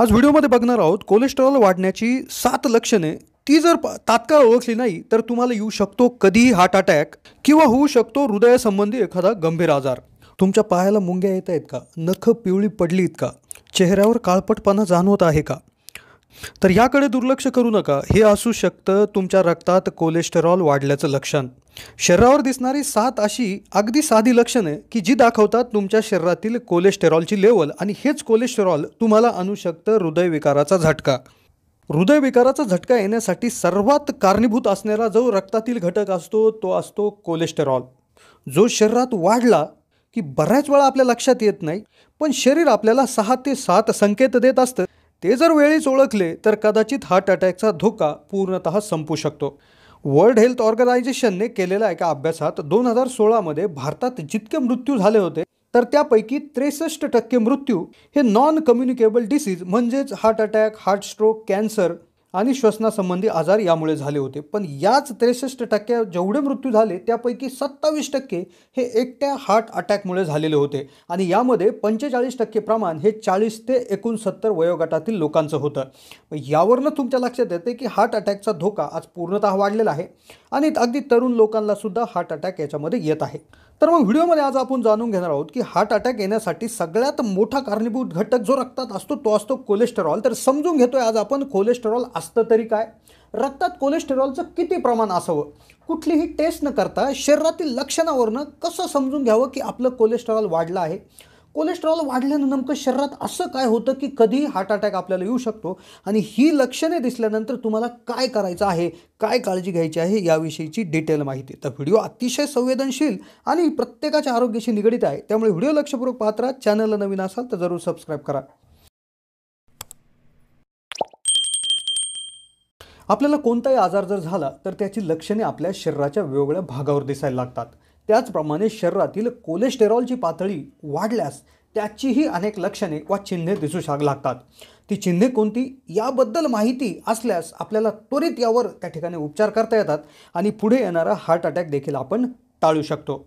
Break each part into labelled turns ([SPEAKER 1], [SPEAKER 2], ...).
[SPEAKER 1] आज व्हिडिओमध्ये बघणार आहोत कोलेस्ट्रॉल वाढण्याची सात लक्षणे ती जर तात्काळ ओळखली नाही तर तुम्हाला येऊ शकतो कधीही हार्ट अटॅक किंवा होऊ शकतो हृदयासंबंधी एखादा गंभीर आजार तुमच्या पायाला मुंग्या येत आहेत का नख पिवळी पडलीत का चेहऱ्यावर काळपटपणा जाणवत आहे का तर याकडे दुर्लक्ष करू नका हे असू शकतं तुमच्या रक्तात कोलेस्टेरॉल वाढल्याचं लक्षण शरीरावर दिसणारी सात अशी अगदी साधी लक्षणे की जी दाखवतात तुमच्या शरीरातील कोलेस्टेरॉलची लेवल आणि हेच कोलेस्टेरॉल तुम्हाला आणू शकतं हृदयविकाराचा झटका हृदयविकाराचा झटका येण्यासाठी सर्वात कारणीभूत असणारा जो रक्तातील घटक असतो तो असतो कोलेस्टेरॉल जो शरीरात वाढला की बऱ्याच वेळा आपल्या लक्षात येत नाही पण शरीर आपल्याला सहा ते सात संकेत देत असतं ते जर वेळीच ओळखले तर कदाचित हार्ट अटॅकचा धोका पूर्णतः संपू शकतो वर्ल्ड हेल्थ ऑर्गनायझेशनने केलेल्या एका अभ्यासात दोन हजार सोळामध्ये भारतात जितके मृत्यू झाले होते तर त्यापैकी त्रेसष्ट टक्के मृत्यू हे नॉन कम्युनिकेबल डिसीज म्हणजेच heart attack heart stroke cancer आणि श्वसनासंबंधी आजार यामुळे झाले होते पण याच त्रेसष्ट टक्के जेवढे मृत्यू झाले त्यापैकी सत्तावीस टक्के हे एकट्या हार्ट अटॅकमुळे झालेले होते आणि यामध्ये पंचेचाळीस टक्के प्रमाण हे चाळीस ते एकोणसत्तर वयोगटातील लोकांचं होतं यावरनं तुमच्या लक्षात येते की हार्ट अटॅकचा धोका आज पूर्णतः वाढलेला आहे आणि अगदी तरुण लोकांना सुद्धा हार्ट अटॅक याच्यामध्ये येत आहे तर मग व्हिडिओमध्ये आज आपण जाणून घेणार आहोत की हार्ट अटॅक येण्यासाठी सगळ्यात मोठा कारणीभूत घटक जो रक्तात असतो तो असतो कोलेस्टेरॉल तर समजून घेतोय आज आपण कोलेस्टेरॉल असतं तरी काय रक्तात कोलेस्टेरॉलचं किती प्रमाण असावं कुठलीही टेस्ट न करता शरीरातील लक्षणावरनं कसं समजून घ्यावं की आपलं कोलेस्टेरॉल वाढलं आहे कोलेस्ट्रॉल वाढल्यानं नेमकं शरीरात असं काय होतं की कधी हार्ट अटॅक आपल्याला येऊ शकतो आणि ही लक्षणे दिसल्यानंतर तुम्हाला काय करायचं आहे काय काळजी घ्यायची आहे याविषयीची डिटेल माहिती तर व्हिडिओ अतिशय संवेदनशील आणि प्रत्येकाच्या आरोग्याशी निगडीत आहे त्यामुळे व्हिडिओ लक्षपूर्वक पाहत राहा चॅनलला नवीन असाल तर जरूर सबस्क्राईब करा आपल्याला कोणताही आजार जर झाला तर त्याची लक्षणे आपल्या शरीराच्या वेगवेगळ्या भागावर दिसायला लागतात त्याचप्रमाणे शरीरातील कोलेस्टेरॉलची पातळी वाढल्यास त्याचीही अनेक लक्षणे वा चिन्हे दिसू शक लागतात ती चिन्हे कोणती याबद्दल माहिती असल्यास आपल्याला त्वरित यावर त्या ठिकाणी उपचार करता येतात आणि पुढे येणारा हार्ट अटॅक देखील आपण टाळू शकतो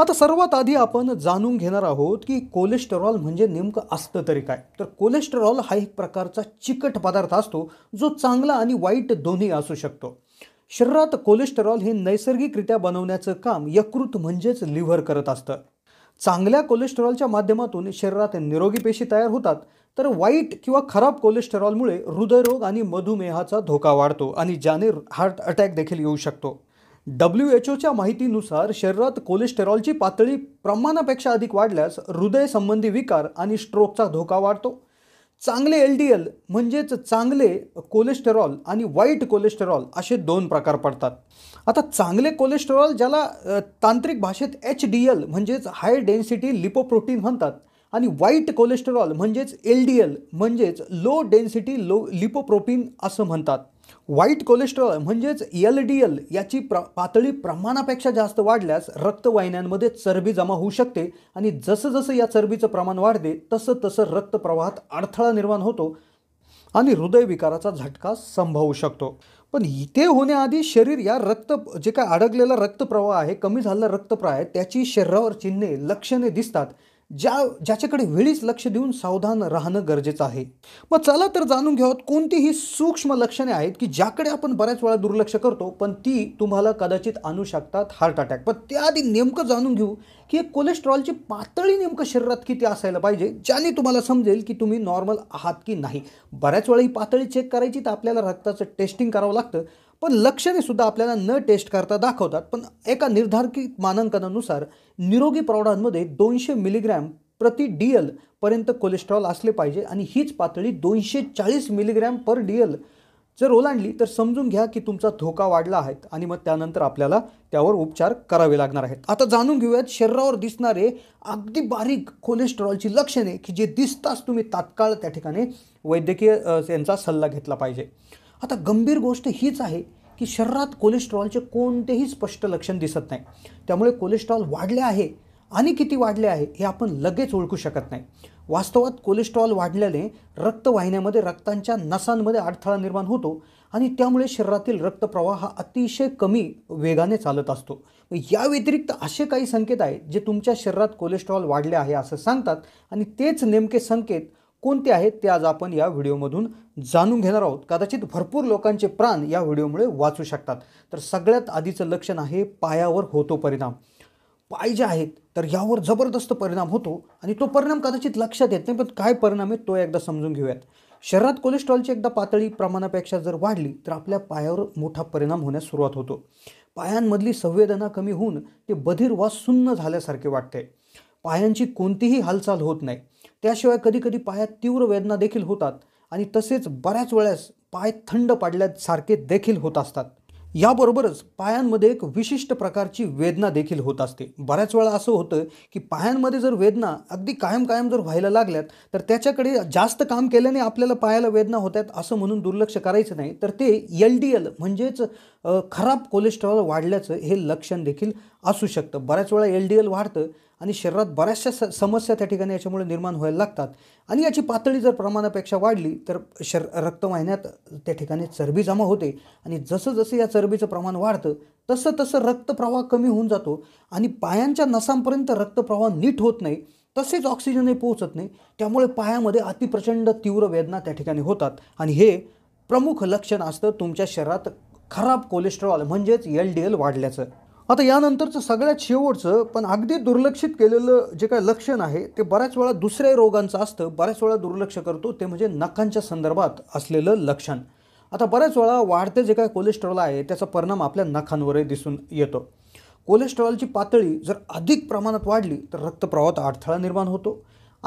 [SPEAKER 1] आता सर्वात आधी आपण जाणून घेणार आहोत की कोलेस्टेरॉल म्हणजे नेमकं असतं तरी काय तर कोलेस्टेरॉल हा एक प्रकारचा चिकट पदार्थ असतो जो चांगला आणि वाईट दोन्ही असू शकतो शरीरात कोलेस्टेरॉल हे नैसर्गिकरित्या बनवण्याचं काम यकृत म्हणजेच लिव्हर करत असतं चांगल्या कोलेस्टेरॉलच्या माध्यमातून शरीरात निरोगी पेशी तयार होतात तर वाईट किंवा खराब कोलेस्टेरॉलमुळे हृदयरोग आणि मधुमेहाचा धोका वाढतो आणि ज्याने हार्ट अटॅक देखील येऊ शकतो डब्ल्यू एच ओच्या माहितीनुसार शरीरात कोलेस्टेरॉलची पातळी प्रमाणापेक्षा अधिक वाढल्यास हृदयसंबंधी विकार आणि स्ट्रोकचा धोका वाढतो चांगले एल डी एल म्हणजेच चांगले कोलेस्टेरॉल आणि वाईट कोलेस्टेरॉल असे दोन प्रकार पडतात आता चांगले कोलेस्टेरॉल ज्याला तांत्रिक भाषेत एच डी एल म्हणजेच हाय डेन्सिटी लिपोप्रोटीन म्हणतात आणि वाईट कोलेस्टेरॉल म्हणजेच एल डी एल म्हणजेच लो डेन्सिटी लो लिपोप्रोटीन असं म्हणतात वाईट कोलेस्ट्रॉल म्हणजेच एल डी एल याची प्र पातळी प्रमाणापेक्षा जास्त वाढल्यास रक्तवाहिन्यांमध्ये चरबी जमा होऊ शकते आणि जसं जसं या चरबीचं प्रमाण वाढते तसं तसं रक्तप्रवाहात अडथळा निर्माण होतो आणि हृदयविकाराचा झटका संभवू शकतो पण इथे होण्याआधी शरीर या रक्त जे काय अडकलेला रक्तप्रवाह आहे कमी झालेला रक्तप्रवाह आहे त्याची शरीरावर चिन्हे लक्षणे दिसतात ज्या ज्याच्याकडे वेळीच लक्ष देऊन सावधान राहणं गरजेचं आहे मग चला तर जाणून घ्यावत कोणतीही सूक्ष्म लक्षणे आहेत की ज्याकडे आपण बऱ्याच वेळा दुर्लक्ष करतो पण ती तुम्हाला कदाचित आणू शकतात हार्ट अटॅक पण त्याआधी नेमकं जाणून घेऊ की कोलेस्ट्रॉलची पातळी नेमकं शरीरात किती असायला पाहिजे ज्याने तुम्हाला समजेल की तुम्ही नॉर्मल आहात की नाही बऱ्याच वेळा ही पातळी चेक करायची तर आपल्याला रक्ताचं टेस्टिंग करावं लागतं पण लक्षणेसुद्धा सुद्धा आपल्याला न टेस्ट करता दाखवतात पण एका निर्धारित मानांकनानुसार निरोगी प्रौढांमध्ये दोनशे मिलीग्रॅम प्रति डी एल पर्यंत कोलेस्ट्रॉल असले पाहिजे आणि हीच पातळी दोनशे चाळीस मिलीग्रॅम पर डी एल जर ओलांडली तर समजून घ्या की तुमचा धोका वाढला आहे आणि मग त्यानंतर आपल्याला त्यावर उपचार करावे लागणार आहेत आता जाणून घेऊयात शरीरावर दिसणारे अगदी बारीक कोलेस्ट्रॉलची लक्षणे की जे दिसताच तुम्ही तात्काळ त्या ठिकाणी वैद्यकीय यांचा सल्ला घेतला पाहिजे आता गंभीर गोष्ट हीच आहे की शरीरात कोलेस्ट्रॉलचे कोणतेही स्पष्ट लक्षण दिसत नाही त्यामुळे कोलेस्ट्रॉल वाढले आहे आणि किती वाढले आहे हे आपण लगेच ओळखू शकत नाही वास्तवात कोलेस्ट्रॉल वाढल्याने रक्तवाहिन्यामध्ये रक्तांच्या नसांमध्ये अडथळा निर्माण होतो आणि त्यामुळे शरीरातील रक्तप्रवाह हा अतिशय कमी वेगाने चालत असतो या व्यतिरिक्त असे काही संकेत आहेत जे तुमच्या शरीरात कोलेस्ट्रॉल वाढले आहे असं सांगतात आणि तेच नेमके संकेत कोणते आहेत ते आज आपण या व्हिडिओमधून जाणून घेणार आहोत कदाचित भरपूर लोकांचे प्राण या व्हिडिओमुळे वाचू शकतात तर सगळ्यात आधीचं लक्षण आहे पायावर होतो परिणाम पाय जे आहेत तर यावर जबरदस्त परिणाम होतो आणि तो परिणाम कदाचित लक्षात येत नाही पण काय परिणाम आहे तो एकदा समजून घेऊयात शरीरात कोलेस्ट्रॉलची एकदा पातळी प्रमाणापेक्षा जर वाढली तर आपल्या पायावर मोठा परिणाम होण्यास सुरुवात होतो पायांमधली संवेदना कमी होऊन ते बधीर वा सुन्न झाल्यासारखे वाटते पायांची कोणतीही हालचाल होत नाही त्याशिवाय कधीकधी पायात तीव्र वेदना देखील होतात आणि तसेच बऱ्याच वेळेस पाय थंड पाडल्यासारखे देखील होत असतात याबरोबरच पायांमध्ये एक विशिष्ट प्रकारची वेदना देखील होत असते बऱ्याच वेळा असं होतं की पायांमध्ये जर वेदना अगदी कायम कायम जर व्हायला लागल्यात तर त्याच्याकडे जास्त काम केल्याने आपल्याला पायाला वेदना होत आहेत असं म्हणून दुर्लक्ष करायचं नाही तर ते एल डी एल म्हणजेच खराब कोलेस्ट्रॉल वाढल्याचं हे लक्षण देखील असू शकतं बऱ्याच वेळा एल डी एल वाढतं आणि शरीरात बऱ्याचशा स समस्या त्या ठिकाणी याच्यामुळे निर्माण व्हायला लागतात आणि याची पातळी जर प्रमाणापेक्षा वाढली तर शर रक्तवाहिन्यात त्या ठिकाणी चरबी जमा होते आणि जसं जसं या चरबीचं प्रमाण वाढतं तसं तसं रक्तप्रवाह कमी होऊन जातो आणि पायांच्या नसांपर्यंत रक्तप्रवाह नीट होत नाही तसेच ऑक्सिजनही पोहोचत नाही त्यामुळे पायामध्ये अतिप्रचंड तीव्र वेदना त्या ठिकाणी होतात आणि हे प्रमुख लक्षण असतं तुमच्या शरीरात खराब कोलेस्ट्रॉल म्हणजेच एल डी एल वाढल्याचं आता यानंतरचं सगळ्यात शेवटचं पण अगदी दुर्लक्षित केलेलं जे काय लक्षण आहे ते बऱ्याच वेळा दुसऱ्या रोगांचं असतं बऱ्याच वेळा दुर्लक्ष करतो ते म्हणजे नखांच्या संदर्भात असलेलं लक्षण आता बऱ्याच वेळा वाढते जे काय कोलेस्ट्रॉल आहे त्याचा परिणाम आपल्या नखांवरही दिसून येतो कोलेस्ट्रॉलची पातळी जर अधिक प्रमाणात वाढली तर रक्तप्रवाहात अडथळा निर्माण होतो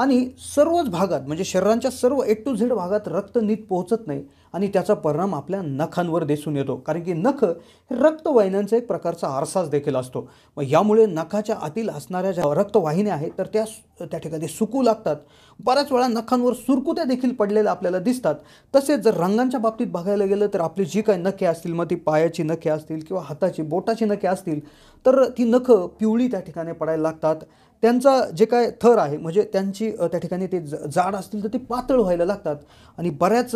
[SPEAKER 1] आणि सर्वच भागात म्हणजे शरीरांच्या सर्व ए टू झेड भागात रक्त नीट पोहोचत नाही आणि त्याचा परिणाम आपल्या नखांवर दिसून येतो कारण की नख हे रक्तवाहिन्यांचा एक प्रकारचा आरसाच देखील असतो मग यामुळे नखाच्या आतील असणाऱ्या ज्या रक्तवाहिन्या आहेत तर त्या त्या ठिकाणी सुकू लागतात बऱ्याच वेळा नखांवर सुरकुत्या देखील पडलेल्या आपल्याला दिसतात तसेच जर रंगांच्या बाबतीत बघायला गेलं तर आपली जी काही नखे असतील मग ती पायाची नखे असतील किंवा हाताची बोटाची नखे असतील तर ती नखं पिवळी त्या ठिकाणी पडायला लागतात त्यांचा जे काय थर आहे म्हणजे त्यांची त्या ठिकाणी ते जाड असतील तर ते पातळ व्हायला लागतात आणि बऱ्याच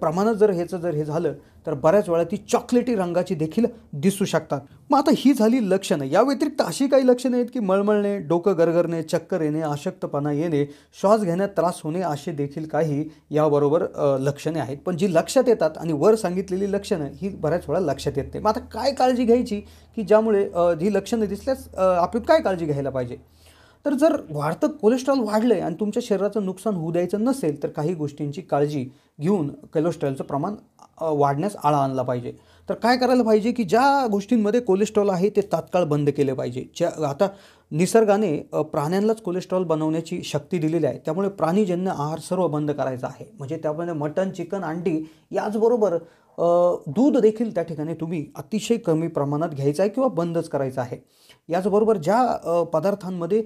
[SPEAKER 1] प्रमाणात जर ह्याचं जर हे झालं तर बऱ्याच वेळा ती चॉकलेटी रंगाची देखील दिसू शकतात मग आता ही झाली लक्षणं या व्यतिरिक्त अशी काही लक्षणं आहेत की मळमळणे डोकं गरगरणे चक्कर येणे अशक्तपणा येणे श्वास घेण्यात त्रास होणे असे देखील काही याबरोबर लक्षणे आहेत पण जी लक्षात येतात आणि वर सांगितलेली लक्षणं ही बऱ्याच वेळा लक्षात येत नाही मग आता काय काळजी घ्यायची की ज्यामुळे ही लक्षणं दिसल्यास आपण काय काळजी घ्यायला पाहिजे तर जर वाढतं कोलेस्ट्रॉल वाढलं आहे आणि तुमच्या शरीराचं नुकसान होऊ द्यायचं नसेल तर काही गोष्टींची काळजी घेऊन कोलेस्ट्रॉलचं प्रमाण वाढण्यास आळा आणला पाहिजे तर काय करायला पाहिजे की ज्या गोष्टींमध्ये कोलेस्ट्रॉल आहे ते तात्काळ बंद केले पाहिजे ज्या आता निसर्गाने प्राण्यांनाच कोलेस्ट्रॉल बनवण्याची शक्ती दिलेली आहे त्यामुळे प्राणीजन्य आहार सर्व बंद करायचा आहे म्हणजे त्यामध्ये मटन चिकन अंडी याचबरोबर दूध देखील त्या ठिकाणी तुम्ही अतिशय कमी प्रमाणात घ्यायचं आहे किंवा बंदच करायचं आहे याचबरोबर ज्या पदार्थांमध्ये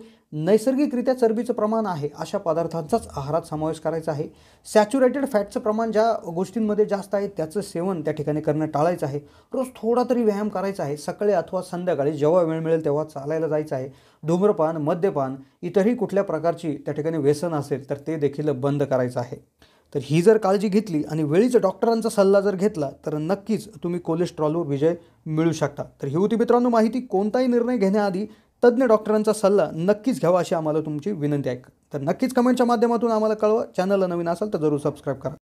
[SPEAKER 1] नैसर्गिकरित्या चरबीचं प्रमाण आहे अशा पदार्थांचाच आहारात समावेश करायचा आहे सॅच्युरेटेड फॅटचं प्रमाण ज्या गोष्टींमध्ये जास्त आहे त्याचं सेवन त्या ठिकाणी करणं टाळायचं आहे रोज थोडा तरी व्यायाम करायचा आहे सकाळी अथवा संध्याकाळी जेव्हा वेळ मिळेल तेव्हा चालायला जायचं आहे धूम्रपान मद्यपान इतरही कुठल्या प्रकारची त्या ठिकाणी व्यसन असेल तर ते देखील बंद करायचं आहे तर ही जर काळजी घेतली आणि वेळीच डॉक्टरांचा सल्ला जर घेतला तर नक्कीच तुम्ही कोलेस्ट्रॉलवर विजय मिळू शकता तर ही होती मित्रांनो माहिती कोणताही निर्णय घेण्याआधी तज्ज्ञ डॉक्टरांचा सल्ला नक्कीच घ्यावा अशी आम्हाला तुमची विनंती आहे तर नक्कीच कमेंटच्या माध्यमातून आम्हाला कळवा चॅनलला नवीन असाल तर जरूर सबस्क्राईब करा